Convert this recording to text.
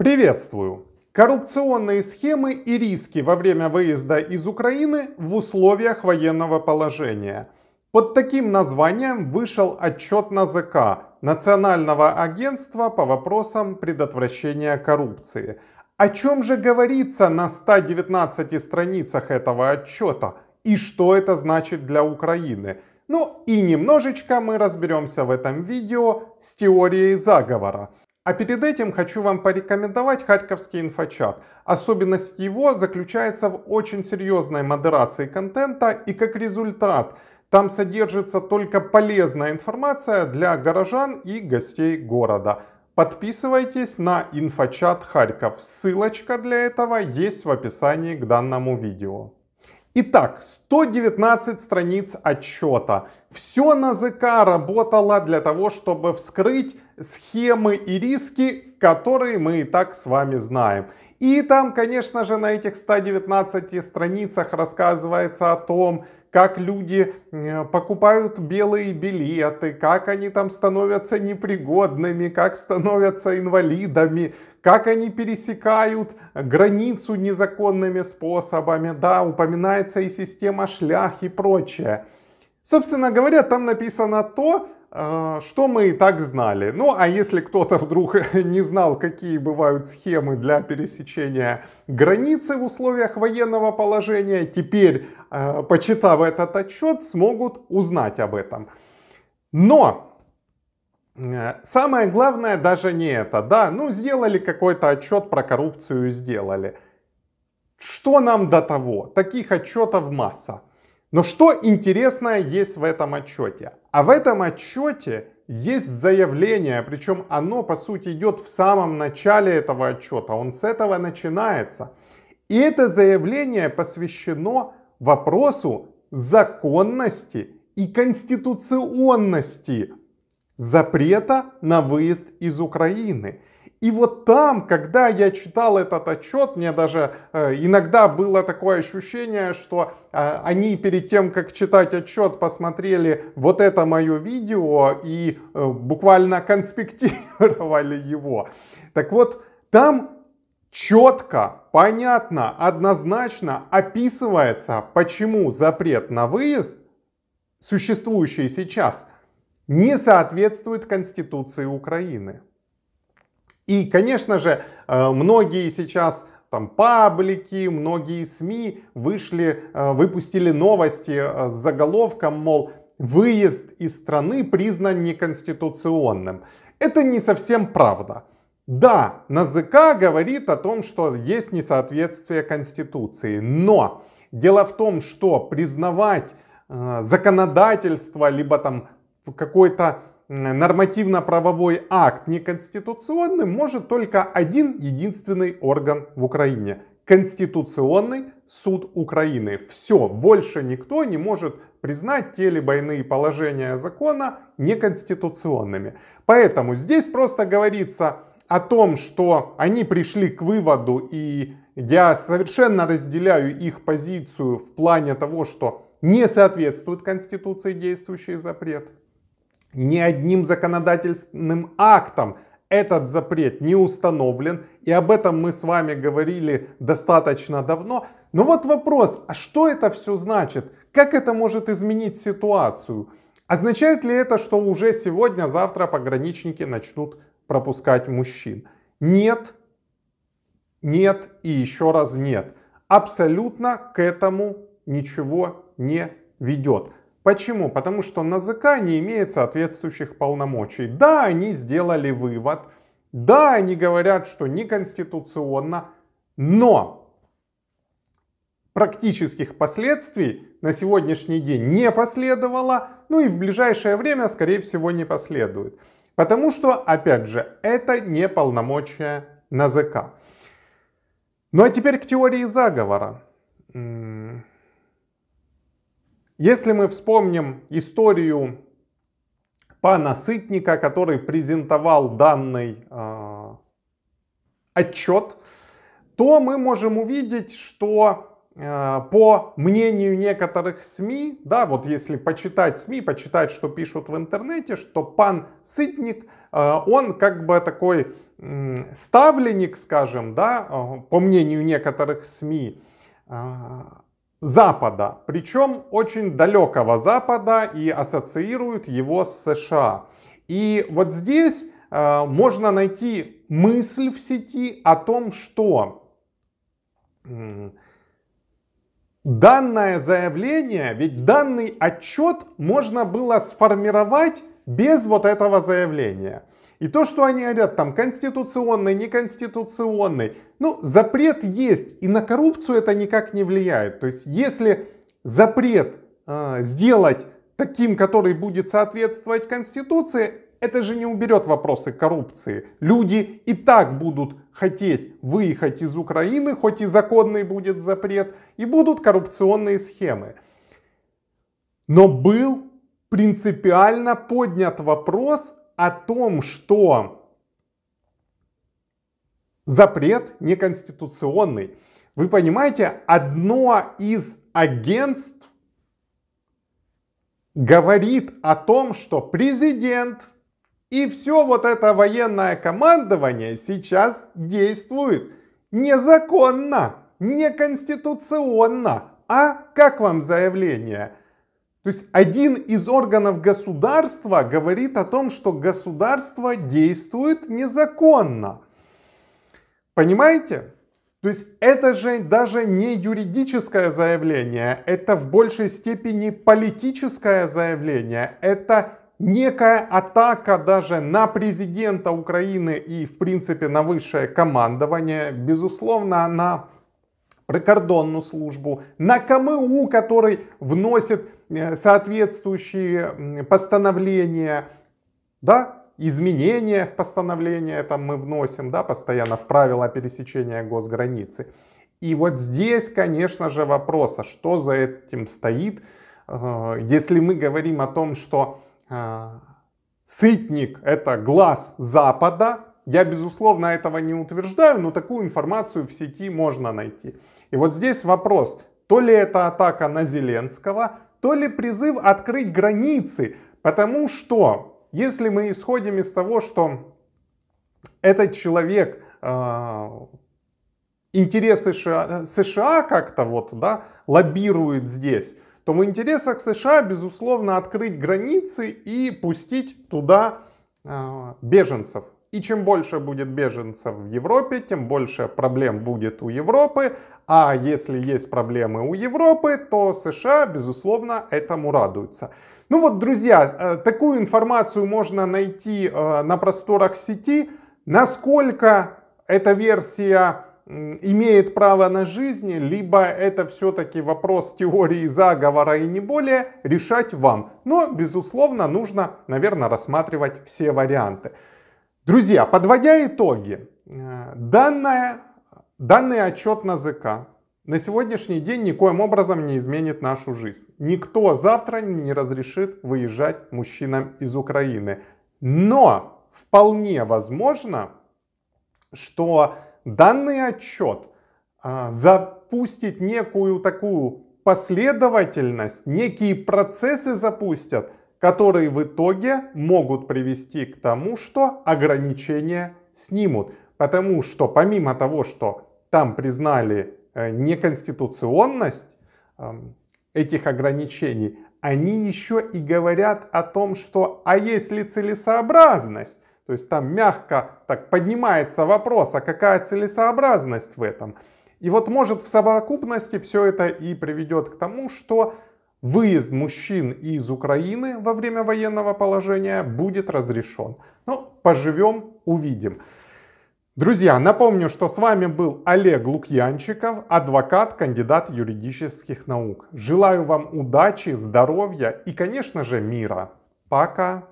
Приветствую! Коррупционные схемы и риски во время выезда из Украины в условиях военного положения. Под таким названием вышел отчет НАЗК Национального агентства по вопросам предотвращения коррупции. О чем же говорится на 119 страницах этого отчета и что это значит для Украины? Ну и немножечко мы разберемся в этом видео с теорией заговора. А перед этим хочу вам порекомендовать Харьковский инфочат. Особенность его заключается в очень серьезной модерации контента и как результат там содержится только полезная информация для горожан и гостей города. Подписывайтесь на инфочат Харьков. Ссылочка для этого есть в описании к данному видео. Итак, 119 страниц отчета. Все на ЗК работало для того, чтобы вскрыть схемы и риски, которые мы и так с вами знаем. И там, конечно же, на этих 119 страницах рассказывается о том, как люди покупают белые билеты, как они там становятся непригодными, как становятся инвалидами, как они пересекают границу незаконными способами, да, упоминается и система шлях и прочее. Собственно говоря, там написано то, а, что мы и так знали. Ну, а если кто-то вдруг не знал, какие бывают схемы для пересечения границы в условиях военного положения, теперь, а, почитав этот отчет, смогут узнать об этом. Но э, самое главное даже не это. Да, ну, сделали какой-то отчет про коррупцию, сделали. Что нам до того? Таких отчетов масса. Но что интересное есть в этом отчете? А в этом отчете есть заявление, причем оно по сути идет в самом начале этого отчета, он с этого начинается. И это заявление посвящено вопросу законности и конституционности запрета на выезд из Украины. И вот там, когда я читал этот отчет, мне даже э, иногда было такое ощущение, что э, они перед тем, как читать отчет, посмотрели вот это мое видео и э, буквально конспектировали его. Так вот, там четко, понятно, однозначно описывается, почему запрет на выезд, существующий сейчас, не соответствует Конституции Украины. И, конечно же, э, многие сейчас там паблики, многие СМИ вышли, э, выпустили новости э, с заголовком, мол, выезд из страны признан неконституционным. Это не совсем правда. Да, НАЗК говорит о том, что есть несоответствие Конституции, но дело в том, что признавать законодательство, либо там какой-то нормативно-правовой акт неконституционным может только один единственный орган в Украине. Конституционный суд Украины. Все, больше никто не может признать те либо иные положения закона неконституционными. Поэтому здесь просто говорится о том, что они пришли к выводу, и я совершенно разделяю их позицию в плане того, что не соответствует Конституции действующий запрет – ни одним законодательным актом этот запрет не установлен, и об этом мы с вами говорили достаточно давно. Но вот вопрос, а что это все значит? Как это может изменить ситуацию? Означает ли это, что уже сегодня, завтра пограничники начнут пропускать мужчин? Нет, нет и еще раз нет. Абсолютно к этому ничего не ведет. Почему? Потому что на ЗК не имеет соответствующих полномочий. Да, они сделали вывод, да, они говорят, что неконституционно, но практических последствий на сегодняшний день не последовало, ну и в ближайшее время, скорее всего, не последует. Потому что, опять же, это не полномочия НАЗК. Ну а теперь к теории заговора. Если мы вспомним историю пана Сытника, который презентовал данный э, а, отчет, то мы можем увидеть, что э, по мнению некоторых СМИ, да, вот если почитать СМИ, почитать, что пишут в интернете, что пан Сытник, э, он как бы такой э, ставленник, скажем, да, э, по мнению некоторых СМИ, э, Запада, причем очень далекого Запада и ассоциируют его с США. И вот здесь э, можно найти мысль в сети о том, что данное заявление, ведь данный отчет можно было сформировать без вот этого заявления. И то, что они говорят, там конституционный, неконституционный, ну, запрет есть, и на коррупцию это никак не влияет. То есть, если запрет э, сделать таким, который будет соответствовать Конституции, это же не уберет вопросы коррупции. Люди и так будут хотеть выехать из Украины, хоть и законный будет запрет, и будут коррупционные схемы. Но был принципиально поднят вопрос о том, что запрет неконституционный. Вы понимаете, одно из агентств говорит о том, что президент и все вот это военное командование сейчас действует незаконно, неконституционно. А как вам заявление? То есть один из органов государства говорит о том, что государство действует незаконно. Понимаете? То есть это же даже не юридическое заявление, это в большей степени политическое заявление, это некая атака даже на президента Украины и, в принципе, на высшее командование, безусловно, на прикордонную службу, на КМУ, который вносит Э, соответствующие постановления, да, изменения в постановление это мы вносим, да, постоянно в правила пересечения госграницы. И вот здесь, конечно же, вопрос, а что за этим стоит, э, если мы говорим о том, что э, сытник — это глаз Запада, я, безусловно, этого не утверждаю, но такую информацию в сети можно найти. И вот здесь вопрос, то ли это атака на Зеленского, то ли призыв открыть границы, потому что если мы исходим из того, что этот человек э, интересы США, США как-то вот, да, лоббирует здесь, то в интересах США, безусловно, открыть границы и пустить туда э, беженцев, и чем больше будет беженцев в Европе, тем больше проблем будет у Европы. А если есть проблемы у Европы, то США, безусловно, этому радуются. Ну вот, друзья, э, такую информацию можно найти э, на просторах сети. Насколько эта версия имеет право на жизнь, либо это все-таки вопрос теории заговора и не более, решать вам. Но, безусловно, нужно, наверное, рассматривать все варианты. Друзья, подводя итоги, э, данная, данный отчет на ЗК на сегодняшний день никоим образом не изменит нашу жизнь. Никто завтра не разрешит выезжать мужчинам из Украины. Но вполне возможно, что данный отчет э, запустит некую такую последовательность, некие процессы запустят – которые в итоге могут привести к тому, что ограничения снимут. Потому что помимо того, что там признали э, неконституционность эм, этих ограничений, они еще и говорят о том, что а есть ли целесообразность? То есть там мягко так поднимается вопрос, а какая целесообразность в этом? И вот может в совокупности все это и приведет к тому, что выезд мужчин из Украины во время военного положения будет разрешен. Ну, поживем, увидим. Друзья, напомню, что с вами был Олег Лукьянчиков, адвокат, кандидат юридических наук. Желаю вам удачи, здоровья и, конечно же, мира. Пока!